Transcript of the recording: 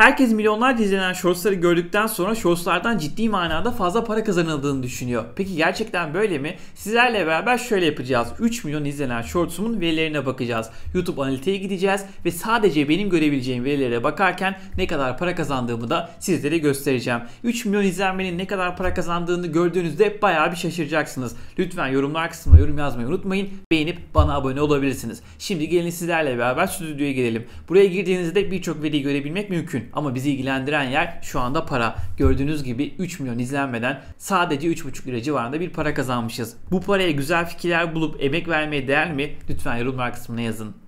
Herkes milyonlarca izlenen shortsları gördükten sonra shortslardan ciddi manada fazla para kazanıldığını düşünüyor. Peki gerçekten böyle mi? Sizlerle beraber şöyle yapacağız. 3 milyon izlenen shortsumun verilerine bakacağız. YouTube analitiğe gideceğiz ve sadece benim görebileceğim verilere bakarken ne kadar para kazandığımı da sizlere göstereceğim. 3 milyon izlenmenin ne kadar para kazandığını gördüğünüzde bayağı bir şaşıracaksınız. Lütfen yorumlar kısmına yorum yazmayı unutmayın. Beğenip bana abone olabilirsiniz. Şimdi gelin sizlerle beraber stüdyoya gelelim. Buraya girdiğinizde birçok veriyi görebilmek mümkün mümkün. Ama bizi ilgilendiren yer şu anda para. Gördüğünüz gibi 3 milyon izlenmeden sadece 3,5 lira civarında bir para kazanmışız. Bu paraya güzel fikirler bulup emek vermeye değer mi? Lütfen yorumlar kısmına yazın.